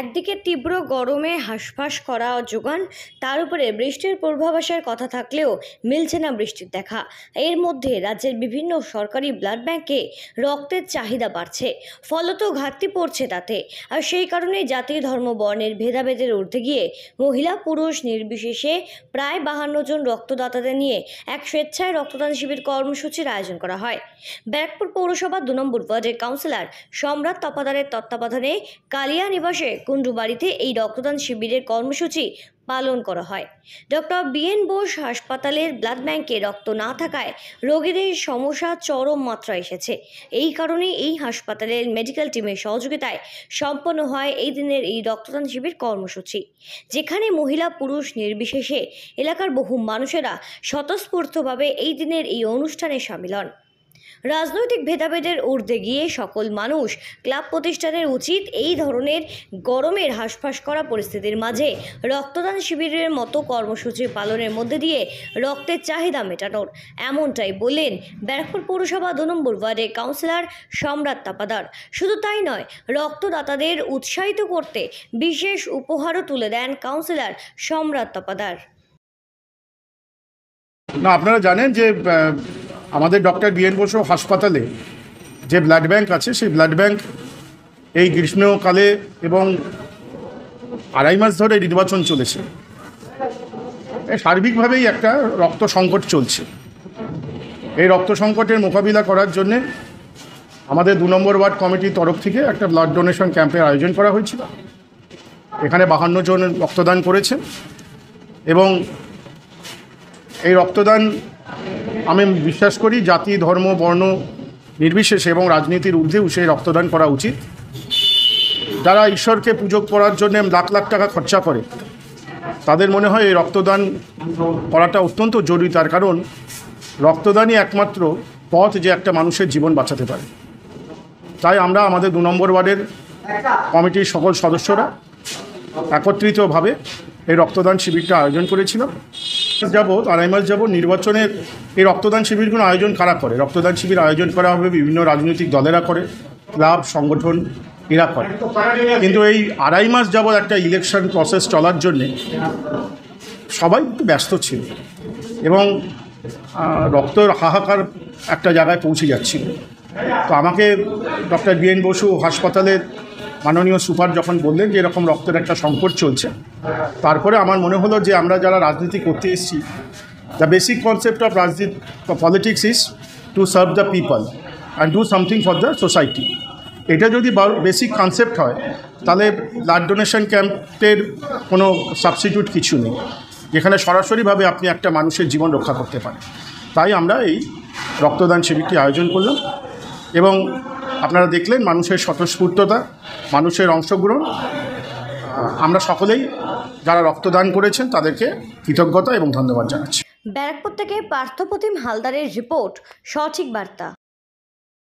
একদিকে তীব্র গরমে হাঁসফাঁস করা যোগান তার উপরে বৃষ্টির পূর্বাভাসের কথা থাকলেও মিলছে না বৃষ্টির দেখা এর মধ্যে রাজ্যের বিভিন্ন সরকারি ব্লাড ব্যাংকে রক্তের চাহিদা বাড়ছে ফলত ঘাটতি পড়ছে তাতে আর সেই কারণে জাতি ধর্ম বর্ণের ভেদাভেদের ঊর্ধ্বে গিয়ে মহিলা পুরুষ নির্বিশেষে প্রায় বাহান্ন জন রক্তদাতাদের নিয়ে এক স্বেচ্ছায় রক্তদান শিবির কর্মসূচির আয়োজন করা হয় ব্যারাকপুর পৌরসভা দু নম্বর ওয়ার্ডের কাউন্সিলর সম্রাট তপাদারের তত্ত্বাবধানে কালিয়া নিবাসে বাড়িতে এই রক্তদান শিবিরের কর্মসূচি পালন করা হয় ডক্টর বিএন বোস হাসপাতালের ব্লাড ব্যাংকে রক্ত না থাকায় রোগীদের সমস্যা চরম মাত্রা এসেছে এই কারণে এই হাসপাতালের মেডিকেল টিমের সহযোগিতায় সম্পন্ন হয় এই দিনের এই রক্তদান শিবির কর্মসূচি যেখানে মহিলা পুরুষ নির্বিশেষে এলাকার বহু মানুষেরা স্বতঃস্ফূর্তভাবে এই দিনের এই অনুষ্ঠানে সামিল হন রাজনৈতিক ভেদাভেদের ঊর্ধ্বে গিয়ে সকল মানুষ ক্লাব প্রতিষ্ঠানের উচিত এই ধরনের গরমের হাসফাস করা পরিস্থিতির মাঝে রক্তদান শিবিরের মতো কর্মসূচি পালনের মধ্যে দিয়ে রক্তের চাহিদা মেটানোর এমনটাই বললেন ব্যারাকপুর পৌরসভা দু নম্বর ওয়ার্ডের কাউন্সিলর সম্রাট তাপাদার শুধু তাই নয় রক্তদাতাদের উৎসাহিত করতে বিশেষ উপহারও তুলে দেন কাউন্সিলর সম্রাট তাপাদার না আপনারা জানেন যে আমাদের ডক্টর বিএন বসু হাসপাতালে যে ব্লাড ব্যাংক আছে সেই ব্লাড ব্যাংক এই গ্রীষ্মকালে এবং আড়াই মাস ধরে নির্বাচন চলেছে সার্বিকভাবেই একটা রক্ত সংকট চলছে এই রক্ত সংকটের মোকাবিলা করার জন্যে আমাদের দু নম্বর ওয়ার্ড কমিটির তরফ থেকে একটা ব্লাড ডোনেশন ক্যাম্পের আয়োজন করা হয়েছিল এখানে বাহান্ন জন রক্তদান করেছে এবং এই রক্তদান আমি বিশ্বাস করি জাতি ধর্ম বর্ণ নির্বিশেষে এবং রাজনীতির ঊর্ধ্বে উঠে রক্তদান করা উচিত যারা ঈশ্বরকে পুজো করার জন্য লাখ লাখ টাকা খরচা করে তাদের মনে হয় এই রক্তদান করাটা অত্যন্ত জরুরি তার কারণ রক্তদানই একমাত্র পথ যে একটা মানুষের জীবন বাঁচাতে পারে তাই আমরা আমাদের দু নম্বর ওয়ার্ডের কমিটির সকল সদস্যরা একত্রিতভাবে এই রক্তদান শিবিরটা আয়োজন করেছিলাম যাব আড়াই মাস যাব নির্বাচনের এই রক্তদান শিবিরগুলো আয়োজন কারা করে রক্তদান শিবির আয়োজন করা হবে বিভিন্ন রাজনৈতিক দলেরা করে ক্লাব সংগঠন এরা করে কিন্তু এই আড়াই মাস যাবৎ একটা ইলেকশন প্রসেস চলার জন্যে সবাই ব্যস্ত ছিল এবং রক্তর হাহাকার একটা জায়গায় পৌঁছে যাচ্ছিল তো আমাকে ডক্টর বি এন বসু হাসপাতালের মাননীয় সুপার যখন বললেন যে এরকম রক্তের একটা সংকট চলছে তারপরে আমার মনে হলো যে আমরা যারা রাজনীতি করতে এসেছি দ্য বেসিক কনসেপ্ট অফ রাজনীতি politics is to serve the people and do something for the society এটা যদি বেসিক কনসেপ্ট হয় তাহলে ব্লাড ডোনেশন ক্যাম্পের কোনো সাবস্টিটিউট কিছু নেই যেখানে সরাসরিভাবে আপনি একটা মানুষের জীবন রক্ষা করতে পারেন তাই আমরা এই রক্তদান শিবিরটি আয়োজন করলাম এবং আপনারা দেখলেন মানুষের স্বতঃস্ফূর্ততা মানুষের অংশগ্রহণ আমরা সকলেই যারা রক্তদান করেছেন তাদেরকে কৃতজ্ঞতা এবং ধন্যবাদ জানাচ্ছি ব্যারাকপুর থেকে পার্থপ্রতিম হালদারের রিপোর্ট সঠিক বার্তা